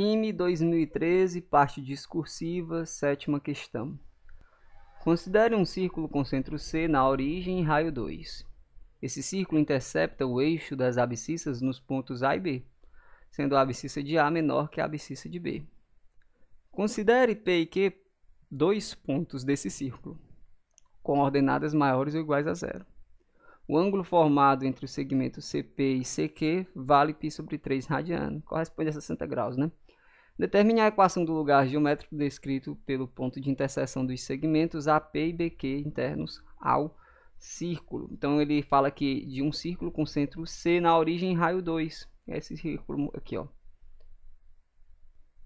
IME 2013, parte discursiva, sétima questão. Considere um círculo com centro C na origem e raio 2. Esse círculo intercepta o eixo das abscissas nos pontos A e B, sendo a abscissa de A menor que a abscissa de B. Considere P e Q dois pontos desse círculo, com ordenadas maiores ou iguais a zero. O ângulo formado entre os segmentos CP e CQ vale π sobre 3 radiano, corresponde a 60 graus, né? Determine a equação do lugar geométrico descrito pelo ponto de interseção dos segmentos AP e BQ internos ao círculo. Então ele fala aqui de um círculo com centro C na origem raio 2. É esse círculo aqui, ó.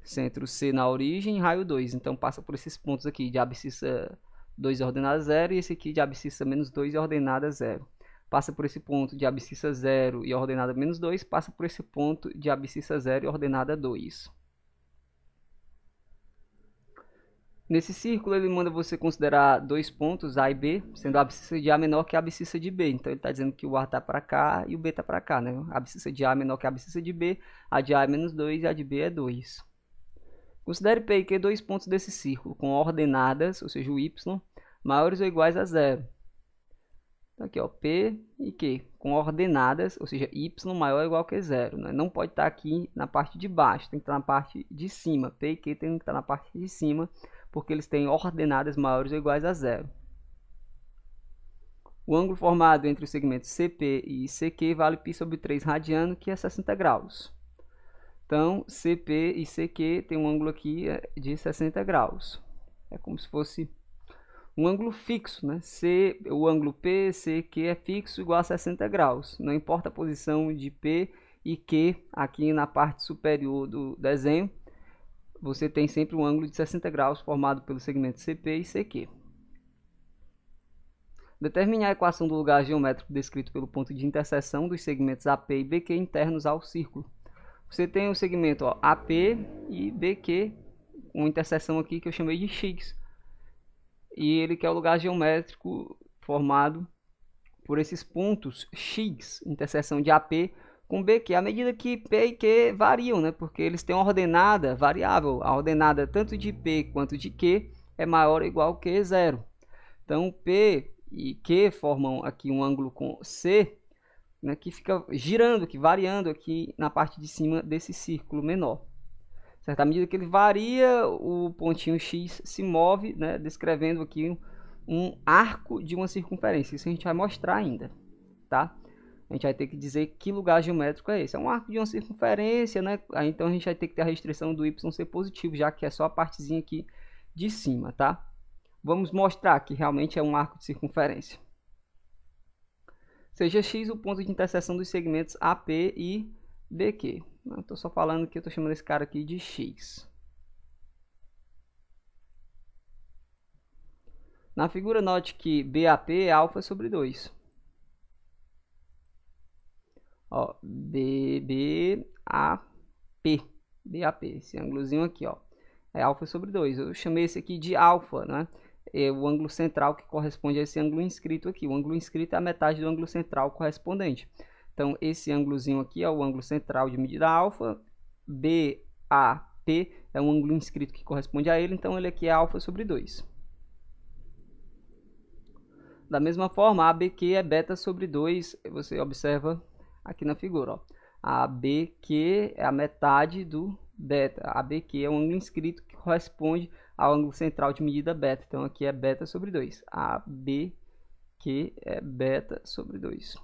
Centro C na origem, raio 2. Então passa por esses pontos aqui de abscissa 2 ordenada 0 e esse aqui de abscissa menos 2 ordenada 0 passa por esse ponto de abscissa 0 e ordenada menos 2, passa por esse ponto de abscissa 0 e ordenada 2. Nesse círculo, ele manda você considerar dois pontos, A e B, sendo a abscissa de A menor que a abscissa de B. Então, ele está dizendo que o A está para cá e o B está para cá. Né? A abscissa de A menor que a abscissa de B, a de A é menos 2 e a de B é 2. Considere P e Q dois pontos desse círculo, com ordenadas, ou seja, o Y, maiores ou iguais a zero. Então, aqui, ó, P e Q, com ordenadas, ou seja, Y maior ou igual que zero. Né? Não pode estar tá aqui na parte de baixo, tem que estar tá na parte de cima. P e Q tem que estar tá na parte de cima porque eles têm ordenadas maiores ou iguais a zero. O ângulo formado entre os segmentos CP e CQ vale π sobre 3 radiano, que é 60 graus. Então, CP e CQ têm um ângulo aqui é, de 60 graus. É como se fosse um ângulo fixo, né? C, o ângulo P, CQ é fixo igual a 60 graus. Não importa a posição de P e Q aqui na parte superior do desenho, você tem sempre um ângulo de 60 graus formado pelo segmento CP e CQ. Determine a equação do lugar geométrico descrito pelo ponto de interseção dos segmentos AP e BQ internos ao círculo. Você tem o segmento ó, AP e BQ, uma interseção aqui que eu chamei de X. E ele quer o lugar geométrico formado por esses pontos X, interseção de AP com BQ, à medida que P e Q variam, né? porque eles têm uma ordenada variável, a ordenada tanto de P quanto de Q é maior ou igual que zero. Então P e Q formam aqui um ângulo com C, né, que fica girando, que variando aqui na parte de cima desse círculo menor. Certo? À medida que ele varia, o pontinho X se move, né, descrevendo aqui um arco de uma circunferência. Isso a gente vai mostrar ainda. Tá? a gente vai ter que dizer que lugar geométrico é esse. É um arco de uma circunferência, né? Então a gente vai ter que ter a restrição do y ser positivo, já que é só a partezinha aqui de cima, tá? Vamos mostrar que realmente é um arco de circunferência. Seja x o ponto de interseção dos segmentos AP e BQ. Estou só falando que eu estou chamando esse cara aqui de x. Na figura, note que BAP é alfa sobre 2. Ó, B, B, A, P. BAP, esse ângulozinho aqui, ó. É alfa sobre 2. Eu chamei esse aqui de alfa, né? É o ângulo central que corresponde a esse ângulo inscrito aqui. O ângulo inscrito é a metade do ângulo central correspondente. Então, esse ângulozinho aqui é o ângulo central de medida alfa. BAP é um ângulo inscrito que corresponde a ele, então ele aqui é alfa sobre 2. Da mesma forma, ABQ é beta sobre 2, você observa aqui na figura. Ó. A BQ é a metade do beta. A BQ é um ângulo inscrito que corresponde ao ângulo central de medida beta. Então aqui é beta sobre 2. A BQ é beta sobre 2.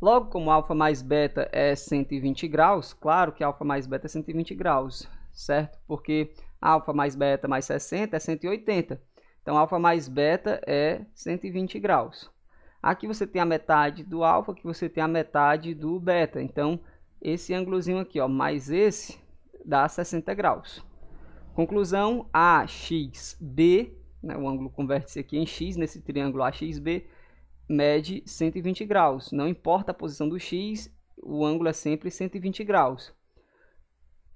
Logo, como alfa mais beta é 120 graus, claro que alfa mais beta é 120 graus, certo? Porque alfa mais beta mais 60 é 180. Então, alfa mais beta é 120 graus. Aqui você tem a metade do alfa, aqui você tem a metade do beta. Então, esse ângulozinho aqui, ó, mais esse, dá 60 graus. Conclusão, AXB, né, o ângulo converte-se aqui em X, nesse triângulo AXB, mede 120 graus. Não importa a posição do X, o ângulo é sempre 120 graus.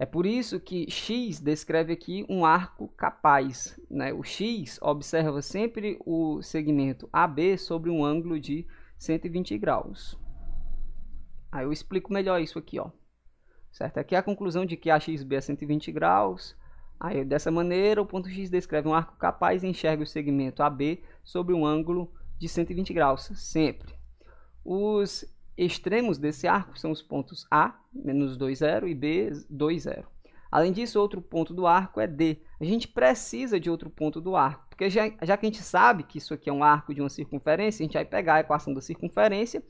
É por isso que X descreve aqui um arco capaz. Né? O X observa sempre o segmento AB sobre um ângulo de 120 graus. Aí eu explico melhor isso aqui. Ó. Certo? Aqui é a conclusão de que AXB é 120 graus. Aí, dessa maneira, o ponto X descreve um arco capaz e enxerga o segmento AB sobre um ângulo de 120 graus, sempre. Os extremos desse arco são os pontos A, menos 2,0 e B, 2,0. Além disso, outro ponto do arco é D. A gente precisa de outro ponto do arco, porque já, já que a gente sabe que isso aqui é um arco de uma circunferência, a gente vai pegar a equação da circunferência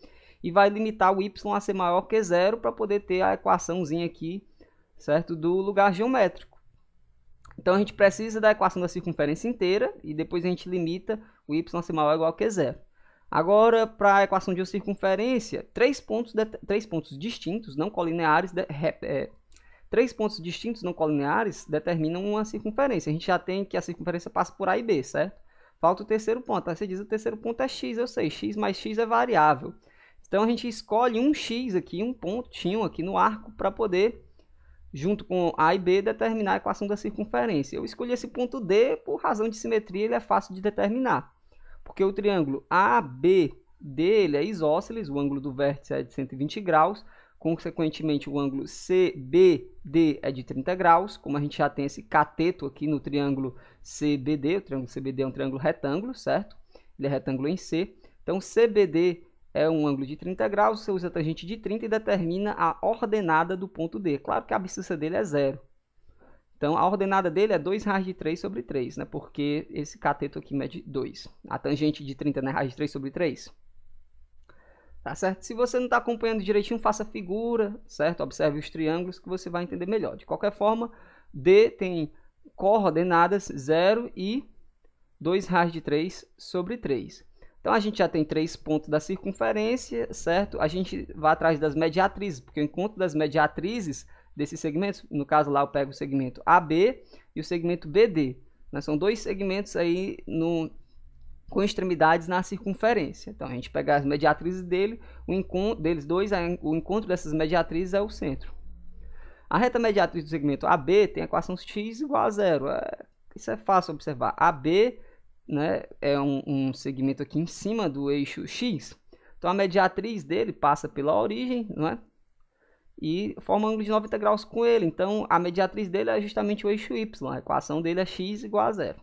e vai limitar o y a ser maior que zero para poder ter a equaçãozinha aqui, certo, do lugar geométrico. Então, a gente precisa da equação da circunferência inteira e depois a gente limita o y a ser maior ou igual que zero. Agora, para a equação de circunferência, três pontos, de, três pontos distintos, não colineares, de, é, três pontos distintos não colineares determinam uma circunferência. A gente já tem que a circunferência passa por A e B, certo? Falta o terceiro ponto. Aí você diz o terceiro ponto é x, eu sei, x mais x é variável. Então a gente escolhe um x aqui, um pontinho aqui no arco para poder, junto com A e B, determinar a equação da circunferência. Eu escolhi esse ponto D por razão de simetria, ele é fácil de determinar. Porque o triângulo AB dele é isósceles, o ângulo do vértice é de 120 graus, consequentemente o ângulo CBD é de 30 graus, como a gente já tem esse cateto aqui no triângulo CBD, o triângulo CBD é um triângulo retângulo, certo? Ele é retângulo em C. Então CBD é um ângulo de 30 graus, você usa a tangente de 30 e determina a ordenada do ponto D. Claro que a abscissa dele é zero. Então, a ordenada dele é 2 raiz de 3 sobre 3, né? Porque esse cateto aqui mede 2. A tangente de 30 não é raiz de 3 sobre 3? Tá certo? Se você não está acompanhando direitinho, faça figura, certo? Observe os triângulos que você vai entender melhor. De qualquer forma, D tem coordenadas 0 e 2 raiz de 3 sobre 3. Então, a gente já tem três pontos da circunferência, certo? A gente vai atrás das mediatrizes, porque o encontro das mediatrizes desses segmentos. No caso lá eu pego o segmento AB e o segmento BD. Né? São dois segmentos aí no, com extremidades na circunferência. Então a gente pega as mediatrizes dele, o encontro deles dois, o encontro dessas mediatrizes é o centro. A reta mediatriz do segmento AB tem a equação x igual a zero. É, isso é fácil observar. AB né, é um, um segmento aqui em cima do eixo x. Então a mediatriz dele passa pela origem, não é? e forma um ângulo de 90 graus com ele. Então, a mediatriz dele é justamente o eixo y. A equação dele é x igual a zero.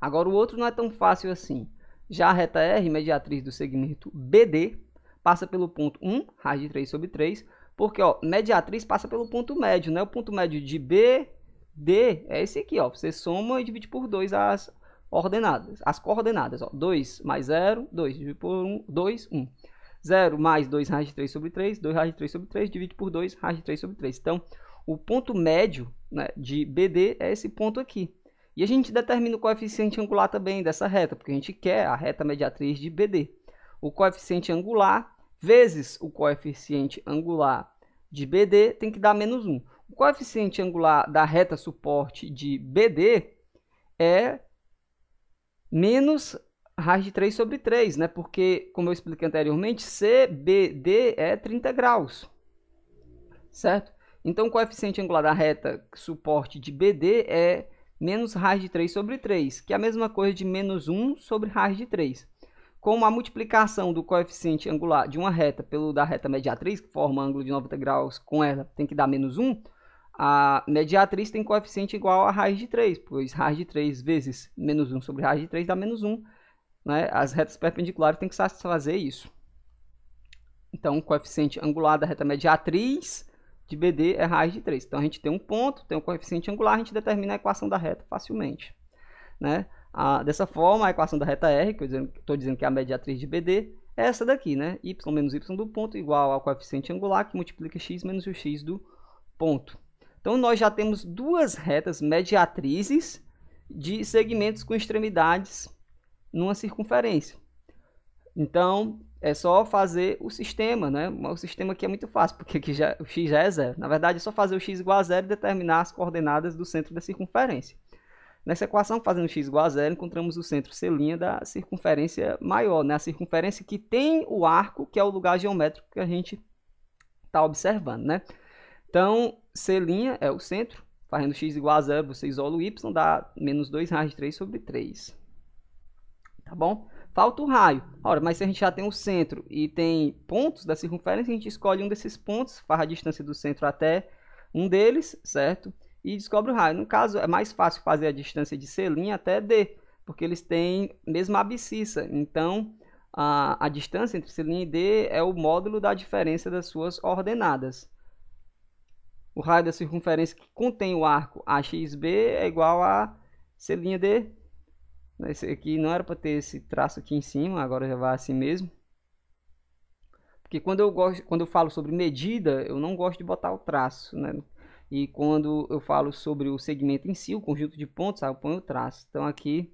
Agora, o outro não é tão fácil assim. Já a reta R, mediatriz do segmento BD, passa pelo ponto 1, raiz de 3 sobre 3, porque ó, mediatriz passa pelo ponto médio, né? O ponto médio de B, D é esse aqui, ó. Você soma e divide por 2 as ordenadas, as coordenadas, ó. 2 mais 0, 2, divide por 1, 2, 1. 0 mais 2 raiz de 3 sobre 3, 2 raiz de 3 sobre 3, divide por 2 raiz de 3 sobre 3. Então, o ponto médio né, de BD é esse ponto aqui. E a gente determina o coeficiente angular também dessa reta, porque a gente quer a reta mediatriz de BD. O coeficiente angular vezes o coeficiente angular de BD tem que dar menos 1. O coeficiente angular da reta suporte de BD é menos raiz de 3 sobre 3, né? Porque, como eu expliquei anteriormente, CBD é 30 graus, certo? Então, o coeficiente angular da reta suporte de BD é menos raiz de 3 sobre 3, que é a mesma coisa de menos 1 sobre raiz de 3. Como a multiplicação do coeficiente angular de uma reta pelo da reta mediatriz, que forma ângulo de 90 graus com ela, tem que dar menos 1, a mediatriz tem coeficiente igual a raiz de 3, pois raiz de 3 vezes menos 1 sobre raiz de 3 dá menos 1, né? As retas perpendiculares têm que satisfazer isso. Então, o coeficiente angular da reta mediatriz de BD é raiz de 3. Então, a gente tem um ponto, tem um coeficiente angular, a gente determina a equação da reta facilmente. Né? dessa forma, a equação da reta R, que eu estou dizendo que é a mediatriz de BD, é essa daqui, né? y menos y do ponto igual ao coeficiente angular, que multiplica x menos o x do ponto. Então, nós já temos duas retas mediatrizes de segmentos com extremidades numa circunferência. Então, é só fazer o sistema, né? O sistema que é muito fácil, porque aqui já, o x já é zero. Na verdade, é só fazer o x igual a zero e determinar as coordenadas do centro da circunferência. Nessa equação, fazendo x igual a zero, encontramos o centro C' da circunferência maior, né? a circunferência que tem o arco, que é o lugar geométrico que a gente está observando. Né? Então, C' é o centro, fazendo x igual a zero, você isola o y, dá menos 2 raiz de 3 sobre 3 tá bom? Falta o raio. Ora, mas se a gente já tem o centro e tem pontos da circunferência, a gente escolhe um desses pontos, faz a distância do centro até um deles, certo? E descobre o raio. No caso, é mais fácil fazer a distância de C' até D, porque eles têm mesma abscissa. Então, a, a distância entre C' e D é o módulo da diferença das suas ordenadas. O raio da circunferência que contém o arco AXB é igual a C' D né, esse aqui não era para ter esse traço aqui em cima, agora já vai assim mesmo. Porque quando eu, gosto, quando eu falo sobre medida, eu não gosto de botar o traço, né? E quando eu falo sobre o segmento em si, o conjunto de pontos, ah, eu ponho o traço. Então aqui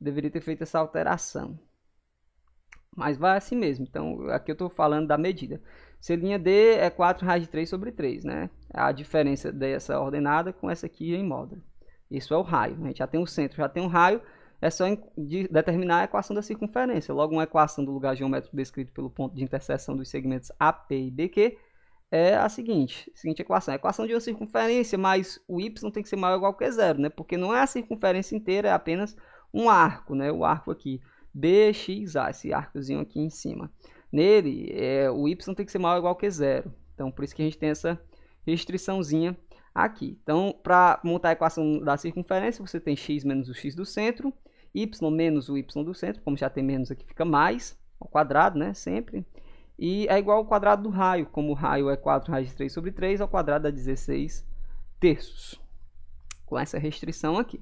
deveria ter feito essa alteração. Mas vai assim mesmo. Então aqui eu estou falando da medida. Se linha D é 4 raiz de 3 sobre 3, né? A diferença dessa ordenada com essa aqui em módulo. Isso é o raio. A gente já tem o centro, já tem um raio é só determinar a equação da circunferência. Logo, uma equação do lugar geométrico descrito pelo ponto de interseção dos segmentos AP e BQ é a seguinte, a seguinte equação. A equação de uma circunferência mais o y tem que ser maior ou igual que zero, né? Porque não é a circunferência inteira, é apenas um arco, né? O arco aqui, BXA, esse arcozinho aqui em cima. Nele, é, o y tem que ser maior ou igual que zero. Então, por isso que a gente tem essa restriçãozinha aqui. Então, para montar a equação da circunferência, você tem x menos o x do centro, y menos o y do centro, como já tem menos aqui, fica mais, ao quadrado, né, sempre. E é igual ao quadrado do raio, como o raio é 4 raiz de 3 sobre 3, ao quadrado dá é 16 terços. Com essa restrição aqui.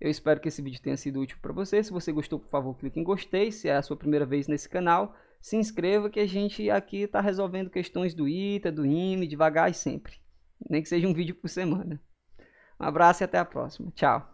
Eu espero que esse vídeo tenha sido útil para você. Se você gostou, por favor, clique em gostei. Se é a sua primeira vez nesse canal, se inscreva que a gente aqui está resolvendo questões do ITA, do IME, devagar e sempre. Nem que seja um vídeo por semana. Um abraço e até a próxima. Tchau.